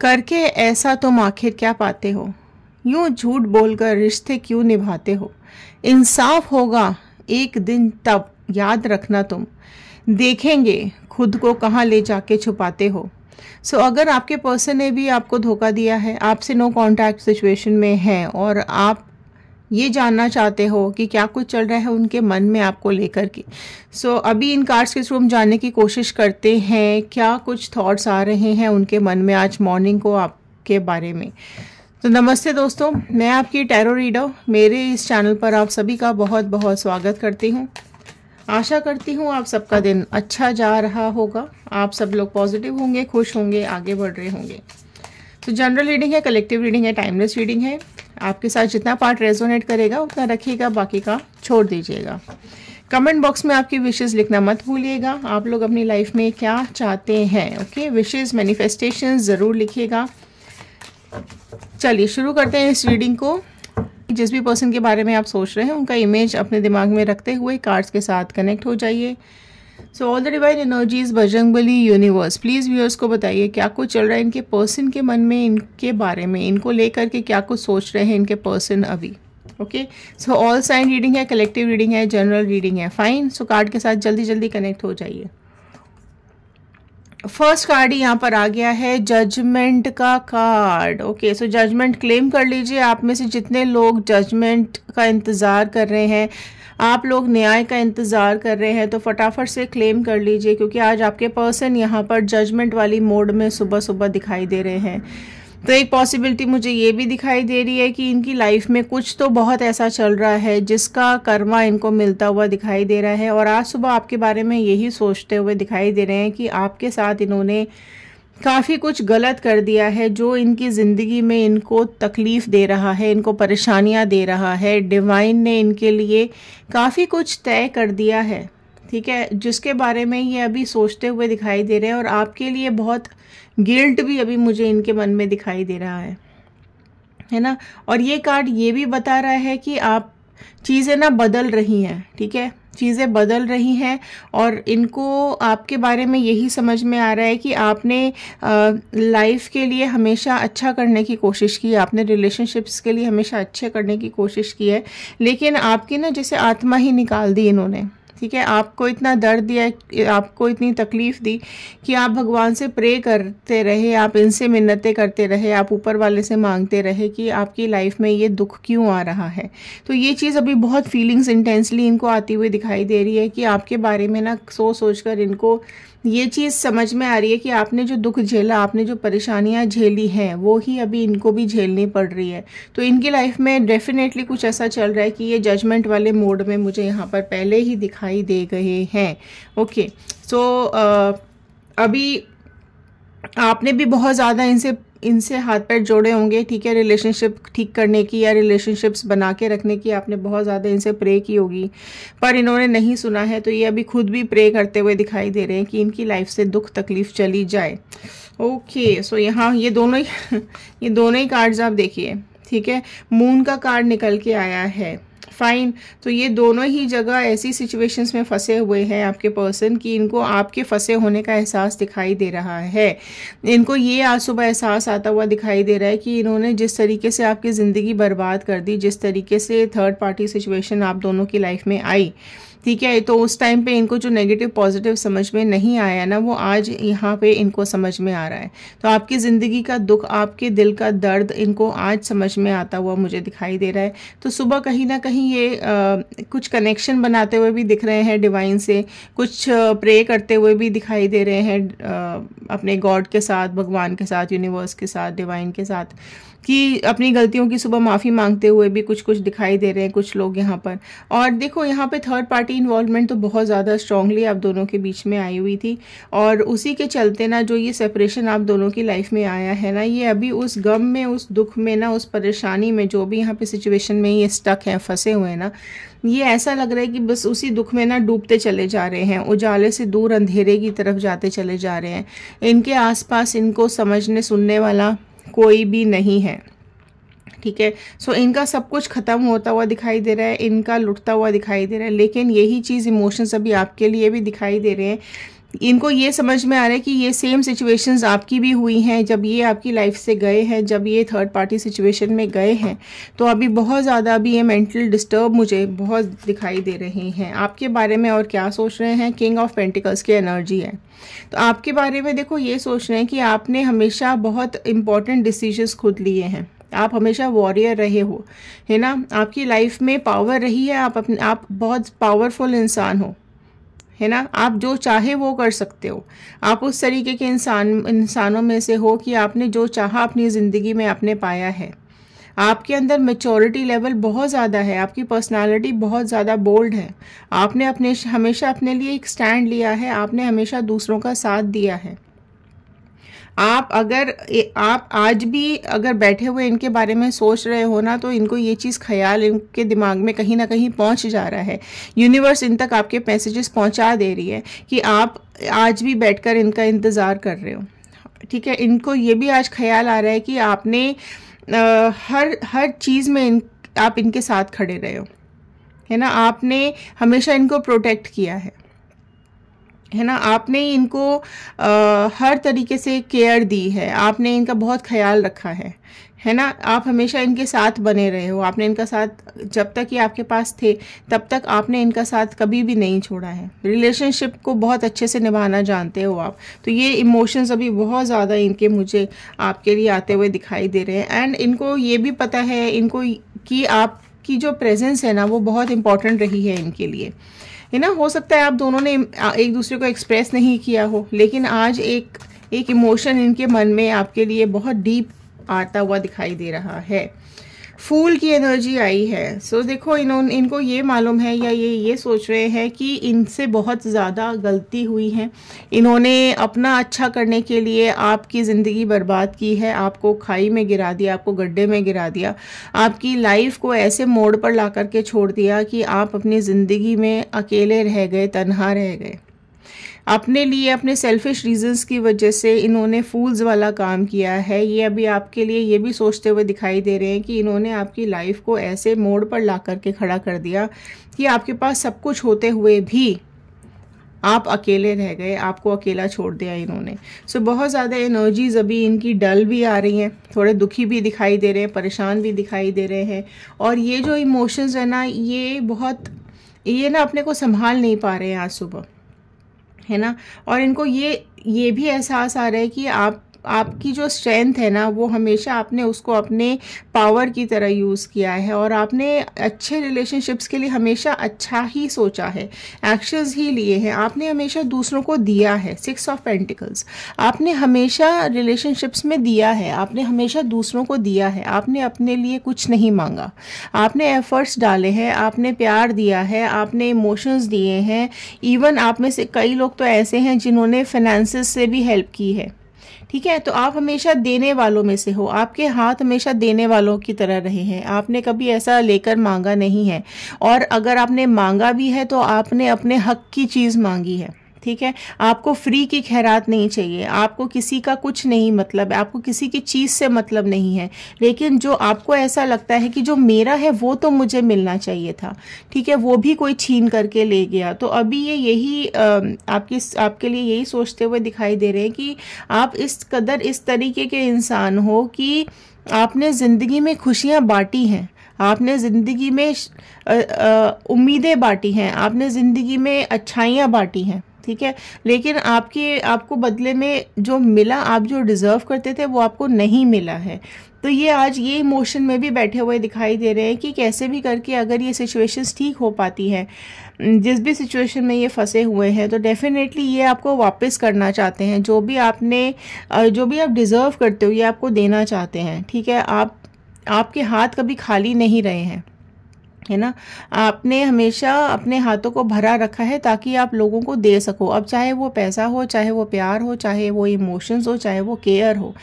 करके ऐसा तुम आखिर क्या पाते हो यूं झूठ बोलकर रिश्ते क्यों निभाते हो इंसाफ होगा एक दिन तब याद रखना तुम देखेंगे खुद को कहाँ ले जाके छुपाते हो सो so, अगर आपके पर्सन ने भी आपको धोखा दिया है आपसे नो कांटेक्ट सिचुएशन में है और आप ये जानना चाहते हो कि क्या कुछ चल रहा है उनके मन में आपको लेकर के सो so, अभी इन कार्ड्स के थ्रू हम जानने की कोशिश करते हैं क्या कुछ थॉट्स आ रहे हैं उनके मन में आज मॉर्निंग को आपके बारे में तो नमस्ते दोस्तों मैं आपकी टैरो रीडर मेरे इस चैनल पर आप सभी का बहुत बहुत स्वागत करती हूँ आशा करती हूँ आप सबका दिन अच्छा जा रहा होगा आप सब लोग पॉजिटिव होंगे खुश होंगे आगे बढ़ रहे होंगे तो जनरल रीडिंग है कलेक्टिव रीडिंग है टाइमलेस रीडिंग है आपके साथ जितना पार्ट रेजोनेट करेगा उतना रखिएगा बाकी का छोड़ दीजिएगा कमेंट बॉक्स में आपकी विशेज़ लिखना मत भूलिएगा आप लोग अपनी लाइफ में क्या चाहते हैं ओके विशेज़ मैनिफेस्टेशन ज़रूर लिखिएगा चलिए शुरू करते हैं इस रीडिंग को जिस भी पर्सन के बारे में आप सोच रहे हैं उनका इमेज अपने दिमाग में रखते हुए कार्ड्स के साथ कनेक्ट हो जाइए so all the divine energies Bajrangbali universe please viewers को बताइए क्या कुछ चल रहा है इनके पर्सन के मन में इनके बारे में इनको लेकर के क्या कुछ सोच रहे हैं इनके पर्सन अभी okay so all sign reading है कलेक्टिव रीडिंग है जनरल रीडिंग है फाइन सो कार्ड के साथ जल्दी जल्दी कनेक्ट हो जाइए फर्स्ट कार्ड यहाँ पर आ गया है जजमेंट का card okay so judgement claim कर लीजिए आप में से जितने लोग जजमेंट का इंतज़ार कर रहे हैं आप लोग न्याय का इंतज़ार कर रहे हैं तो फटाफट से क्लेम कर लीजिए क्योंकि आज आपके पर्सन यहाँ पर जजमेंट वाली मोड में सुबह सुबह दिखाई दे रहे हैं तो एक पॉसिबिलिटी मुझे ये भी दिखाई दे रही है कि इनकी लाइफ में कुछ तो बहुत ऐसा चल रहा है जिसका कर्मा इनको मिलता हुआ दिखाई दे रहा है और आज सुबह आपके बारे में यही सोचते हुए दिखाई दे रहे हैं कि आपके साथ इन्होंने काफ़ी कुछ गलत कर दिया है जो इनकी ज़िंदगी में इनको तकलीफ़ दे रहा है इनको परेशानियां दे रहा है डिवाइन ने इनके लिए काफ़ी कुछ तय कर दिया है ठीक है जिसके बारे में ये अभी सोचते हुए दिखाई दे रहे हैं और आपके लिए बहुत गिल्ट भी अभी मुझे इनके मन में दिखाई दे रहा है है ना और ये कार्ड ये भी बता रहा है कि आप चीज़ें ना बदल रही हैं ठीक है चीज़ें बदल रही हैं और इनको आपके बारे में यही समझ में आ रहा है कि आपने लाइफ के लिए हमेशा अच्छा करने की कोशिश की आपने रिलेशनशिप्स के लिए हमेशा अच्छे करने की कोशिश की है लेकिन आपकी ना जैसे आत्मा ही निकाल दी इन्होंने ठीक है आपको इतना दर्द दिया आपको इतनी तकलीफ़ दी कि आप भगवान से प्रे करते रहे आप इनसे मिन्नतें करते रहे आप ऊपर वाले से मांगते रहे कि आपकी लाइफ में ये दुख क्यों आ रहा है तो ये चीज़ अभी बहुत फीलिंग्स इंटेंसली इनको आती हुई दिखाई दे रही है कि आपके बारे में ना सोच सोच कर इनको ये चीज़ समझ में आ रही है कि आपने जो दुख झेला आपने जो परेशानियाँ झेली हैं वो ही अभी इनको भी झेलनी पड़ रही है तो इनकी लाइफ में डेफिनेटली कुछ ऐसा चल रहा है कि ये जजमेंट वाले मोड में मुझे यहाँ पर पहले ही दिखाई दे गए हैं ओके सो अभी आपने भी बहुत ज़्यादा इनसे इनसे हाथ पैर जोड़े होंगे ठीक है रिलेशनशिप ठीक करने की या रिलेशनशिप्स बना के रखने की आपने बहुत ज़्यादा इनसे प्रे की होगी पर इन्होंने नहीं सुना है तो ये अभी खुद भी प्रे करते हुए दिखाई दे रहे हैं कि इनकी लाइफ से दुख तकलीफ़ चली जाए ओके सो यहाँ ये दोनों ही ये दोनों ही कार्ड्स आप देखिए ठीक है मून का कार्ड निकल के आया है फाइन तो ये दोनों ही जगह ऐसी सिचुएशंस में फंसे हुए हैं आपके पर्सन कि इनको आपके फंसे होने का एहसास दिखाई दे रहा है इनको ये आज सुबह एहसास आता हुआ दिखाई दे रहा है कि इन्होंने जिस तरीके से आपकी ज़िंदगी बर्बाद कर दी जिस तरीके से थर्ड पार्टी सिचुएशन आप दोनों की लाइफ में आई ठीक है तो उस टाइम पे इनको जो नेगेटिव पॉजिटिव समझ में नहीं आया ना वो आज यहाँ पे इनको समझ में आ रहा है तो आपकी ज़िंदगी का दुख आपके दिल का दर्द इनको आज समझ में आता हुआ मुझे दिखाई दे रहा है तो सुबह कहीं ना कहीं ये आ, कुछ कनेक्शन बनाते हुए भी दिख रहे हैं डिवाइन से कुछ प्रे करते हुए भी दिखाई दे रहे हैं आ, अपने गॉड के साथ भगवान के साथ यूनिवर्स के साथ डिवाइन के साथ कि अपनी गलतियों की सुबह माफ़ी मांगते हुए भी कुछ कुछ दिखाई दे रहे हैं कुछ लोग यहाँ पर और देखो यहाँ पे थर्ड पार्टी पार्टी इन्वॉल्वमेंट तो बहुत ज़्यादा स्ट्रांगली आप दोनों के बीच में आई हुई थी और उसी के चलते ना जो ये सेपरेशन आप दोनों की लाइफ में आया है ना ये अभी उस गम में उस दुख में ना उस परेशानी में जो भी यहाँ पे सिचुएशन में ये स्टक हैं फंसे हुए हैं ना ये ऐसा लग रहा है कि बस उसी दुख में ना डूबते चले जा रहे हैं उजाले से दूर अंधेरे की तरफ जाते चले जा रहे हैं इनके आसपास इनको समझने सुनने वाला कोई भी नहीं है ठीक है सो इनका सब कुछ ख़त्म होता हुआ दिखाई दे रहा है इनका लुटता हुआ दिखाई दे रहा है लेकिन यही चीज़ इमोशंस अभी आपके लिए भी दिखाई दे रहे हैं इनको ये समझ में आ रहा है कि ये सेम सिचुएशंस आपकी भी हुई हैं जब ये आपकी लाइफ से गए हैं जब ये थर्ड पार्टी सिचुएशन में गए हैं तो अभी बहुत ज़्यादा अभी ये मेंटल डिस्टर्ब मुझे बहुत दिखाई दे रहे हैं आपके बारे में और क्या सोच रहे हैं किंग ऑफ पेंटिकल्स की एनर्जी है तो आपके बारे में देखो ये सोच रहे हैं कि आपने हमेशा बहुत इंपॉर्टेंट डिसीजंस खुद लिए हैं आप हमेशा वॉरियर रहे हो है ना आपकी लाइफ में पावर रही है आप अपने आप बहुत पावरफुल इंसान हो है ना आप जो चाहे वो कर सकते हो आप उस तरीके के इंसान इंसानों में से हो कि आपने जो चाहा अपनी ज़िंदगी में आपने पाया है आपके अंदर मेचोरिटी लेवल बहुत ज़्यादा है आपकी पर्सनालिटी बहुत ज़्यादा बोल्ड है आपने अपने हमेशा अपने लिए एक स्टैंड लिया है आपने हमेशा दूसरों का साथ दिया है आप अगर आप आज भी अगर बैठे हुए इनके बारे में सोच रहे हो ना तो इनको ये चीज़ ख्याल इनके दिमाग में कहीं ना कहीं पहुंच जा रहा है यूनिवर्स इन तक आपके मैसेजेस पहुंचा दे रही है कि आप आज भी बैठकर इनका इंतज़ार कर रहे हो ठीक है इनको ये भी आज ख्याल आ रहा है कि आपने आ, हर हर चीज़ में इन आप इनके साथ खड़े रहे हो है ना आपने हमेशा इनको प्रोटेक्ट किया है है ना आपने इनको आ, हर तरीके से केयर दी है आपने इनका बहुत ख्याल रखा है है ना आप हमेशा इनके साथ बने रहे हो आपने इनका साथ जब तक ये आपके पास थे तब तक आपने इनका साथ कभी भी नहीं छोड़ा है रिलेशनशिप को बहुत अच्छे से निभाना जानते हो आप तो ये इमोशंस अभी बहुत ज़्यादा इनके मुझे आपके लिए आते हुए दिखाई दे रहे हैं एंड इनको ये भी पता है इनको कि आपकी जो प्रेजेंस है ना वो बहुत इंपॉर्टेंट रही है इनके लिए है ना हो सकता है आप दोनों ने एक दूसरे को एक्सप्रेस नहीं किया हो लेकिन आज एक एक इमोशन इनके मन में आपके लिए बहुत डीप आता हुआ दिखाई दे रहा है फूल की एनर्जी आई है सो so, देखो इन्होंने इनको ये मालूम है या ये ये सोच रहे हैं कि इनसे बहुत ज़्यादा गलती हुई है इन्होंने अपना अच्छा करने के लिए आपकी ज़िंदगी बर्बाद की है आपको खाई में गिरा दिया आपको गड्ढे में गिरा दिया आपकी लाइफ को ऐसे मोड़ पर ला करके छोड़ दिया कि आप अपनी ज़िंदगी में अकेले रह गए तनहा रह गए अपने लिए अपने सेल्फिश रीजंस की वजह से इन्होंने फूल्स वाला काम किया है ये अभी आपके लिए ये भी सोचते हुए दिखाई दे रहे हैं कि इन्होंने आपकी लाइफ को ऐसे मोड़ पर ला करके खड़ा कर दिया कि आपके पास सब कुछ होते हुए भी आप अकेले रह गए आपको अकेला छोड़ दिया इन्होंने सो so, बहुत ज़्यादा एनर्जीज अभी इनकी डल भी आ रही हैं थोड़े दुखी भी दिखाई दे रहे हैं परेशान भी दिखाई दे रहे हैं और ये जो इमोशंस है ना ये बहुत ये ना अपने को संभाल नहीं पा रहे हैं आज सुबह है ना और इनको ये ये भी एहसास आ रहा है कि आप आपकी जो स्ट्रेंथ है ना वो हमेशा आपने उसको अपने पावर की तरह यूज़ किया है और आपने अच्छे रिलेशनशिप्स के लिए हमेशा अच्छा ही सोचा है एक्शंस ही लिए हैं आपने हमेशा दूसरों को दिया है सिक्स ऑफ पेंटिकल्स आपने हमेशा रिलेशनशिप्स में दिया है आपने हमेशा दूसरों को दिया है आपने अपने लिए कुछ नहीं मांगा आपने एफ़र्ट्स डाले हैं आपने प्यार दिया है आपने इमोशंस दिए हैं इवन आप में से कई लोग तो ऐसे हैं जिन्होंने फाइनेंस से भी हेल्प की है ठीक है तो आप हमेशा देने वालों में से हो आपके हाथ हमेशा देने वालों की तरह रहे हैं आपने कभी ऐसा लेकर मांगा नहीं है और अगर आपने मांगा भी है तो आपने अपने हक की चीज़ मांगी है ठीक है आपको फ्री की खैरात नहीं चाहिए आपको किसी का कुछ नहीं मतलब है आपको किसी की चीज़ से मतलब नहीं है लेकिन जो आपको ऐसा लगता है कि जो मेरा है वो तो मुझे मिलना चाहिए था ठीक है वो भी कोई छीन करके ले गया तो अभी ये यही आपकी आपके लिए यही सोचते हुए दिखाई दे रहे हैं कि आप इस कदर इस तरीके के इंसान हो कि आपने ज़िंदगी में खुशियाँ बाँटी हैं आपने ज़िंदगी में उम्मीदें बाँटी हैं आपने ज़िंदगी में अच्छाइयाँ बाँटी हैं ठीक है लेकिन आपके आपको बदले में जो मिला आप जो डिज़र्व करते थे वो आपको नहीं मिला है तो ये आज ये इमोशन में भी बैठे हुए दिखाई दे रहे हैं कि कैसे भी करके अगर ये सिचुएशंस ठीक हो पाती हैं जिस भी सिचुएशन में ये फंसे हुए हैं तो डेफिनेटली ये आपको वापस करना चाहते हैं जो भी आपने जो भी आप डिज़र्व करते हो ये आपको देना चाहते हैं ठीक है आप आपके हाथ कभी खाली नहीं रहे हैं है ना आपने हमेशा अपने हाथों को भरा रखा है ताकि आप लोगों को दे सको अब चाहे वो पैसा हो चाहे वो प्यार हो चाहे वो इमोशंस हो चाहे वो केयर हो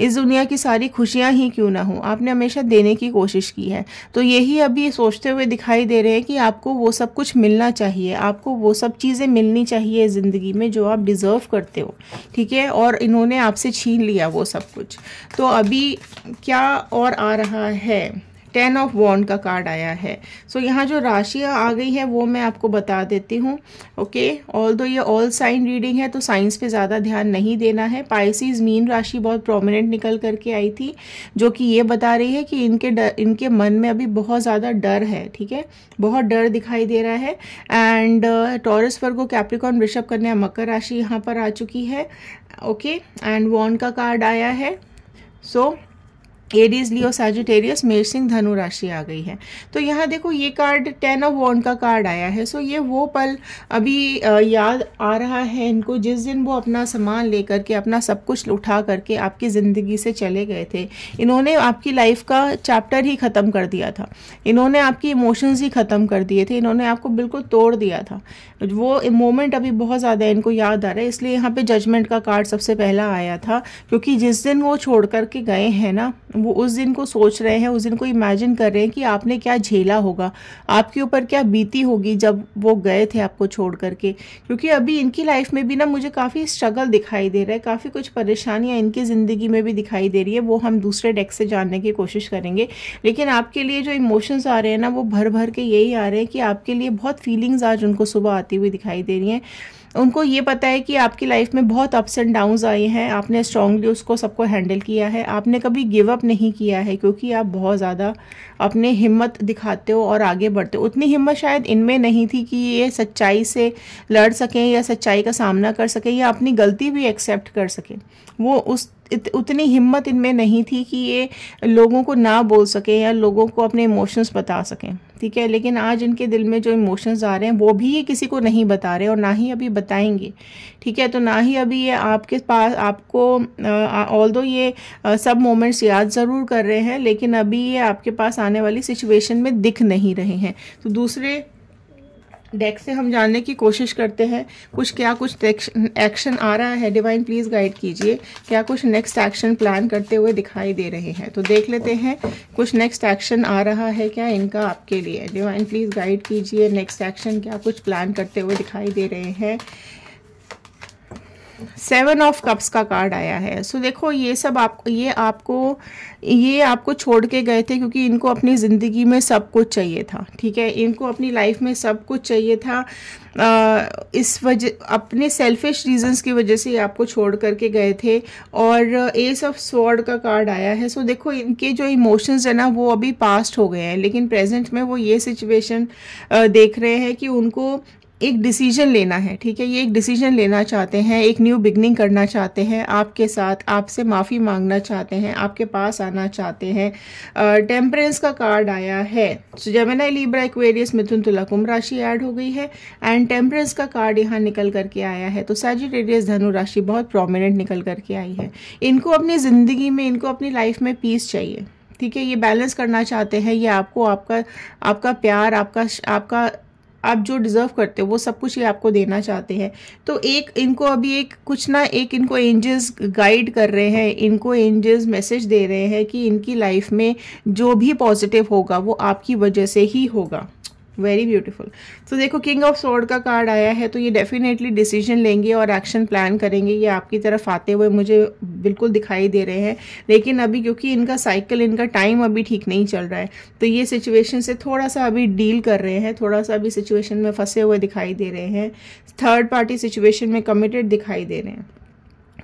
इस दुनिया की सारी खुशियां ही क्यों ना हो आपने हमेशा देने की कोशिश की है तो यही अभी सोचते हुए दिखाई दे रहे हैं कि आपको वो सब कुछ मिलना चाहिए आपको वो सब चीज़ें मिलनी चाहिए ज़िंदगी में जो आप डिज़र्व करते हो ठीक है और इन्होंने आपसे छीन लिया वो सब कुछ तो अभी क्या और आ रहा है टेन ऑफ वॉन्ड का कार्ड आया है सो so, यहाँ जो राशियाँ आ गई हैं वो मैं आपको बता देती हूँ ओके ऑल दो ये ऑल साइन रीडिंग है तो साइंस पे ज़्यादा ध्यान नहीं देना है पाइसिस मीन राशि बहुत प्रोमिनेंट निकल करके आई थी जो कि ये बता रही है कि इनके डर इनके मन में अभी बहुत ज़्यादा डर है ठीक है बहुत डर दिखाई दे रहा है एंड टॉरस वर्गो कैप्रिकॉन वृषभ कन्या मकर राशि यहाँ पर आ चुकी है ओके एंड वॉन का कार्ड आया है so so, Aries Leo Sagittarius मेर सिंह धनु राशि आ गई है तो यहाँ देखो ये कार्ड टेन ऑफ वॉन्ड का कार्ड आया है सो ये वो पल अभी याद आ रहा है इनको जिस दिन वो अपना सामान लेकर के अपना सब कुछ उठा करके आपकी ज़िंदगी से चले गए थे इन्होंने आपकी लाइफ का चैप्टर ही ख़त्म कर दिया था इन्होंने आपकी इमोशंस ही ख़त्म कर दिए थे इन्होंने आपको बिल्कुल तोड़ दिया था वो मोमेंट अभी बहुत ज़्यादा इनको याद आ रहा है इसलिए यहाँ पर जजमेंट का कार्ड सबसे पहला आया था क्योंकि जिस दिन वो छोड़ करके गए हैं ना वो उस दिन को सोच रहे हैं उस दिन को इमेजिन कर रहे हैं कि आपने क्या झेला होगा आपके ऊपर क्या बीती होगी जब वो गए थे आपको छोड़ करके क्योंकि अभी इनकी लाइफ में भी ना मुझे काफ़ी स्ट्रगल दिखाई दे रहा है काफ़ी कुछ परेशानियाँ इनकी ज़िंदगी में भी दिखाई दे रही है वो हम दूसरे डेक से जानने की कोशिश करेंगे लेकिन आपके लिए जो इमोशंस आ रहे हैं ना वो भर भर के यही आ रहे हैं कि आपके लिए बहुत फीलिंग्स आज उनको सुबह आती हुई दिखाई दे रही हैं उनको ये पता है कि आपकी लाइफ में बहुत अप्स एंड डाउन्स आए हैं आपने स्ट्रांगली उसको सबको हैंडल किया है आपने कभी गिव अप नहीं किया है क्योंकि आप बहुत ज़्यादा अपने हिम्मत दिखाते हो और आगे बढ़ते हो उतनी हिम्मत शायद इनमें नहीं थी कि ये सच्चाई से लड़ सकें या सच्चाई का सामना कर सकें या अपनी गलती भी एक्सेप्ट कर सकें वो उस इत, उतनी हिम्मत इनमें नहीं थी कि ये लोगों को ना बोल सकें या लोगों को अपने इमोशंस बता सकें ठीक है लेकिन आज इनके दिल में जो इमोशंस आ रहे हैं वो भी ये किसी को नहीं बता रहे और ना ही अभी बताएंगे ठीक है तो ना ही अभी ये आपके पास आपको ऑल दो ये आ, सब मोमेंट्स याद ज़रूर कर रहे हैं लेकिन अभी ये आपके पास आने वाली सिचुएशन में दिख नहीं रहे हैं तो दूसरे डेक से हम जानने की कोशिश करते हैं कुछ क्या कुछ एक्शन आ रहा है डिवाइन प्लीज़ गाइड कीजिए क्या कुछ नेक्स्ट एक्शन प्लान करते हुए दिखाई दे रहे हैं तो देख लेते हैं कुछ नेक्स्ट एक्शन आ रहा है क्या इनका आपके लिए डिवाइन प्लीज़ गाइड कीजिए नेक्स्ट एक्शन क्या कुछ प्लान करते हुए दिखाई दे रहे हैं सेवन ऑफ कप्स का कार्ड आया है सो so, देखो ये सब आप ये आपको ये आपको छोड़ के गए थे क्योंकि इनको अपनी ज़िंदगी में सब कुछ चाहिए था ठीक है इनको अपनी लाइफ में सब कुछ चाहिए था आ, इस वजह अपने सेल्फिश रीजंस की वजह से आपको छोड़ करके गए थे और एस ऑफ स्वॉर्ड का कार्ड आया है सो so, देखो इनके जो इमोशंस है ना वो अभी पास्ट हो गए हैं लेकिन प्रेजेंट में वो ये सिचुएशन देख रहे हैं कि उनको एक डिसीजन लेना है ठीक है ये एक डिसीजन लेना चाहते हैं एक न्यू बिगनिंग करना चाहते हैं आपके साथ आपसे माफ़ी मांगना चाहते हैं आपके पास आना चाहते हैं टेम्परेंस का कार्ड आया है सो जमेना लिब्रा एक्वेरियस मिथुन तुला कुंभ राशि ऐड हो गई है एंड टेम्परेंस का कार्ड यहाँ निकल करके आया है तो सैजिटेरियस धनु राशि बहुत प्रोमिनेंट निकल करके आई है इनको अपनी ज़िंदगी में इनको अपनी लाइफ में पीस चाहिए ठीक है ये बैलेंस करना चाहते हैं ये आपको आपका आपका प्यार आपका आपका आप जो डिज़र्व करते हो वो सब कुछ ये आपको देना चाहते हैं तो एक इनको अभी एक कुछ ना एक इनको एंजल्स गाइड कर रहे हैं इनको एंजल्स मैसेज दे रहे हैं कि इनकी लाइफ में जो भी पॉजिटिव होगा वो आपकी वजह से ही होगा वेरी ब्यूटीफुल तो देखो किंग ऑफ सोर्ड का कार्ड आया है तो ये डेफिनेटली डिसीजन लेंगे और एक्शन प्लान करेंगे ये आपकी तरफ आते हुए मुझे बिल्कुल दिखाई दे रहे हैं लेकिन अभी क्योंकि इनका साइकिल इनका टाइम अभी ठीक नहीं चल रहा है तो ये सिचुएशन से थोड़ा सा अभी डील कर रहे हैं थोड़ा सा अभी सिचुएशन में फंसे हुए दिखाई दे रहे हैं थर्ड पार्टी सिचुएशन में कमिटेड दिखाई दे रहे हैं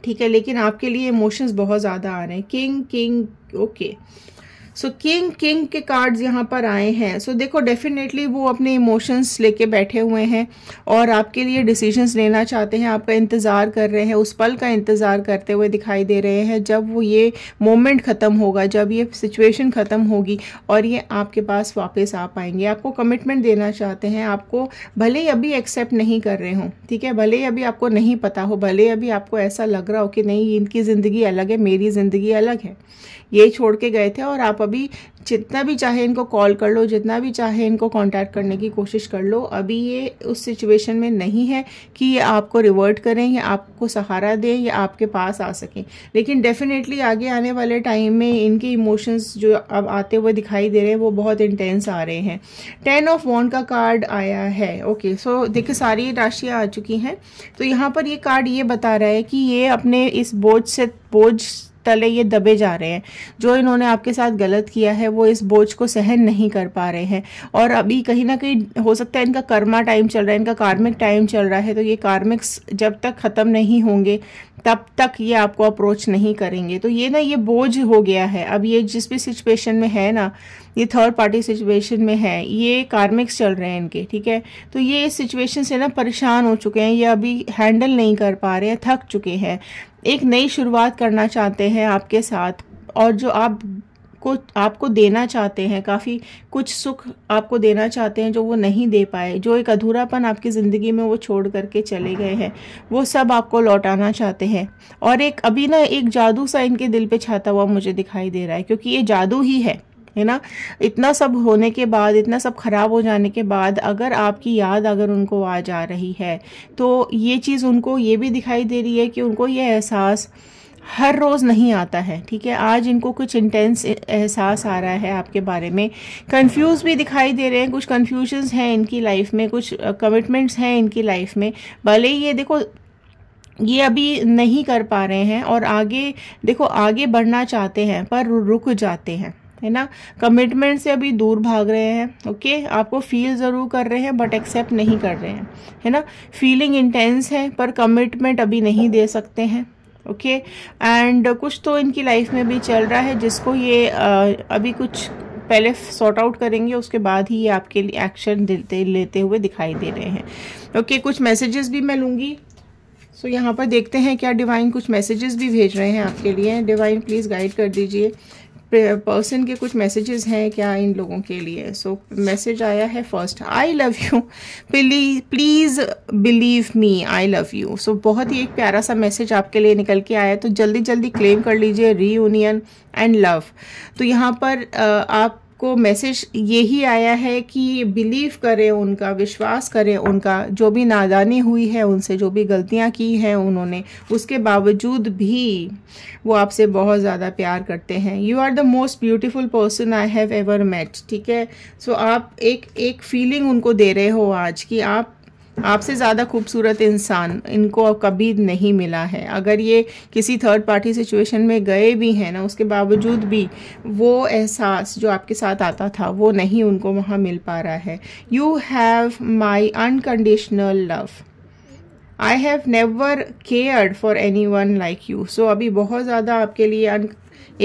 ठीक है लेकिन आपके लिए इमोशंस बहुत ज़्यादा आ रहे हैं king king okay okay. So king king के कार्ड्स यहाँ पर आए हैं सो so, देखो डेफिनेटली वो अपने इमोशंस लेके बैठे हुए हैं और आपके लिए डिसीजंस लेना चाहते हैं आपका इंतज़ार कर रहे हैं उस पल का इंतज़ार करते हुए दिखाई दे रहे हैं जब वो ये मोमेंट ख़त्म होगा जब ये सिचुएशन ख़त्म होगी और ये आपके पास वापस आ पाएंगे आपको कमिटमेंट देना चाहते हैं आपको भले ही अभी एक्सेप्ट नहीं कर रहे हों ठीक है भले ही अभी आपको नहीं पता हो भले अभी आपको ऐसा लग रहा हो कि नहीं इनकी ज़िंदगी अलग है मेरी ज़िंदगी अलग है ये छोड़ के गए थे और आप अभी जितना भी चाहे इनको कॉल कर लो जितना भी चाहे इनको कांटेक्ट करने की कोशिश कर लो अभी ये उस सिचुएशन में नहीं है कि ये आपको रिवर्ट करें या आपको सहारा दें या आपके पास आ सकें लेकिन डेफिनेटली आगे आने वाले टाइम में इनके इमोशंस जो अब आते हुए दिखाई दे रहे हैं वो बहुत इंटेंस आ रहे हैं टेन ऑफ वन का कार्ड आया है ओके सो देखिए सारी राशियाँ आ चुकी हैं तो यहाँ पर ये कार्ड ये बता रहा है कि ये अपने इस बोझ से बोझ तले ये दबे जा रहे हैं जो इन्होंने आपके साथ गलत किया है वो इस बोझ को सहन नहीं कर पा रहे हैं और अभी कहीं ना कहीं हो सकता है इनका कर्मा टाइम चल रहा है इनका कार्मिक टाइम चल रहा है तो ये कार्मिक्स जब तक ख़त्म नहीं होंगे तब तक ये आपको अप्रोच नहीं करेंगे तो ये ना ये बोझ हो गया है अब ये जिस भी सिचुएशन में है ना ये थर्ड पार्टी सिचुएशन में है ये कार्मिक्स चल रहे हैं इनके ठीक है तो ये इस सिचुएशन से ना परेशान हो चुके हैं ये अभी हैंडल नहीं कर पा रहे हैं थक चुके हैं एक नई शुरुआत करना चाहते हैं आपके साथ और जो आप को आपको देना चाहते हैं काफ़ी कुछ सुख आपको देना चाहते हैं जो वो नहीं दे पाए जो एक अधूरापन आपकी ज़िंदगी में वो छोड़ करके चले गए हैं वो सब आपको लौटाना चाहते हैं और एक अभी ना एक जादू सा इनके दिल पे छाता हुआ मुझे दिखाई दे रहा है क्योंकि ये जादू ही है है ना इतना सब होने के बाद इतना सब ख़राब हो जाने के बाद अगर आपकी याद अगर उनको आ जा रही है तो ये चीज़ उनको ये भी दिखाई दे रही है कि उनको ये एहसास हर रोज़ नहीं आता है ठीक है आज इनको कुछ इंटेंस एहसास आ रहा है आपके बारे में कंफ्यूज भी दिखाई दे रहे हैं कुछ कन्फ्यूजन्स हैं इनकी लाइफ में कुछ कमिटमेंट्स हैं इनकी लाइफ में भले ये देखो ये अभी नहीं कर पा रहे हैं और आगे देखो आगे बढ़ना चाहते हैं पर रुक जाते हैं है ना कमिटमेंट से अभी दूर भाग रहे हैं ओके आपको फील ज़रूर कर रहे हैं बट एक्सेप्ट नहीं कर रहे हैं है ना फीलिंग इंटेंस है पर कमिटमेंट अभी नहीं दे सकते हैं ओके एंड कुछ तो इनकी लाइफ में भी चल रहा है जिसको ये आ, अभी कुछ पहले सॉर्ट आउट करेंगे उसके बाद ही ये आपके लिए एक्शन देते लेते हुए दिखाई दे रहे हैं ओके okay, कुछ मैसेजेस भी मैं लूँगी सो so, यहाँ पर देखते हैं क्या डिवाइन कुछ मैसेजेस भी भेज रहे हैं आपके लिए डिवाइन प्लीज़ गाइड कर दीजिए पर्सन के कुछ मैसेजेस हैं क्या इन लोगों के लिए सो so, मैसेज आया है first I love you please believe me I love you so बहुत ही एक प्यारा सा मैसेज आपके लिए निकल के आया तो जल्दी जल्दी क्लेम कर लीजिए री एंड लव तो यहाँ पर uh, आप आपको मैसेज यही आया है कि बिलीव करें उनका विश्वास करें उनका जो भी नादानी हुई है उनसे जो भी गलतियां की हैं उन्होंने उसके बावजूद भी वो आपसे बहुत ज़्यादा प्यार करते हैं you are the most beautiful person I have ever met ठीक है सो so, आप एक एक फीलिंग उनको दे रहे हो आज कि आप आपसे ज़्यादा खूबसूरत इंसान इनको कभी नहीं मिला है अगर ये किसी थर्ड पार्टी सिचुएशन में गए भी हैं ना उसके बावजूद भी वो एहसास जो आपके साथ आता था वो नहीं उनको वहाँ मिल पा रहा है you have my unconditional love I have never cared for anyone like you so अभी बहुत ज़्यादा आपके लिए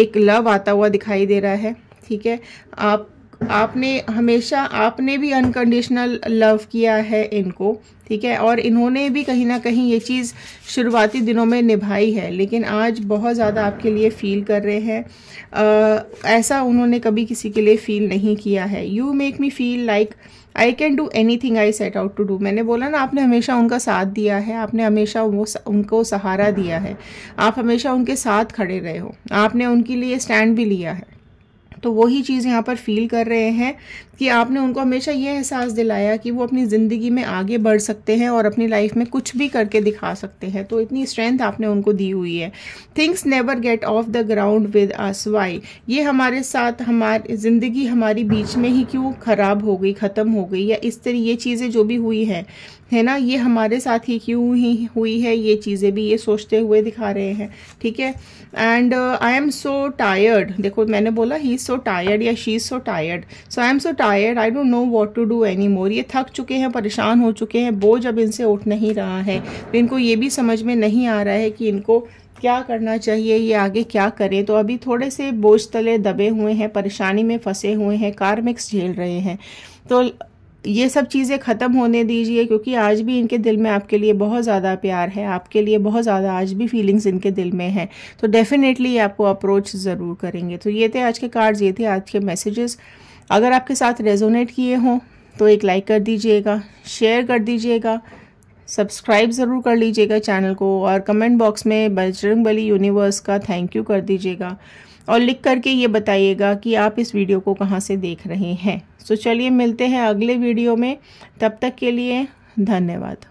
एक लव आता हुआ दिखाई दे रहा है ठीक है आप आपने हमेशा आपने भी अनकंडीशनल लव किया है इनको ठीक है और इन्होंने भी कहीं ना कहीं ये चीज़ शुरुआती दिनों में निभाई है लेकिन आज बहुत ज़्यादा आपके लिए फ़ील कर रहे हैं ऐसा उन्होंने कभी किसी के लिए फ़ील नहीं किया है you make me feel like I can do anything I set out to do मैंने बोला ना आपने हमेशा उनका साथ दिया है आपने हमेशा वो उनको सहारा दिया है आप हमेशा उनके साथ खड़े रहे हो आपने उनके लिए स्टैंड भी लिया है तो वही चीज़ यहाँ पर फील कर रहे हैं कि आपने उनको हमेशा ये एहसास दिलाया कि वो अपनी ज़िंदगी में आगे बढ़ सकते हैं और अपनी लाइफ में कुछ भी करके दिखा सकते हैं तो इतनी स्ट्रेंथ आपने उनको दी हुई है things never get off the ground with us why ये हमारे साथ हमारी ज़िंदगी हमारी बीच में ही क्यों ख़राब हो गई ख़त्म हो गई या इस तरह ये चीज़ें जो भी हुई हैं है ना ये हमारे साथ ही क्यों ही हुई है ये चीज़ें भी ये सोचते हुए दिखा रहे हैं ठीक है and I am so tired देखो मैंने बोला ही सो टायर्ड या she is so tired so I am so tired tired I don't know what to do anymore ये थक चुके हैं परेशान हो चुके हैं बोझ अब इनसे उठ नहीं रहा है तो इनको ये भी समझ में नहीं आ रहा है कि इनको क्या करना चाहिए ये आगे क्या करें तो अभी थोड़े से बोझ तले दबे हुए हैं परेशानी में फंसे हुए हैं कार्मिक्स झेल रहे हैं तो ये सब चीज़ें ख़त्म होने दीजिए क्योंकि आज भी इनके दिल में आपके लिए बहुत ज़्यादा प्यार है आपके लिए बहुत ज़्यादा आज भी फीलिंग्स इनके दिल में हैं तो डेफ़िनेटली आपको अप्रोच ज़रूर करेंगे तो ये थे आज के कार्ड्स ये थे आज के मैसेजेस अगर आपके साथ रेजोनेट किए हों तो एक लाइक कर दीजिएगा शेयर कर दीजिएगा सब्सक्राइब ज़रूर कर लीजिएगा चैनल को और कमेंट बॉक्स में बजरंग बली यूनिवर्स का थैंक यू कर दीजिएगा और लिख करके ये बताइएगा कि आप इस वीडियो को कहाँ से देख रहे हैं सो चलिए मिलते हैं अगले वीडियो में तब तक के लिए धन्यवाद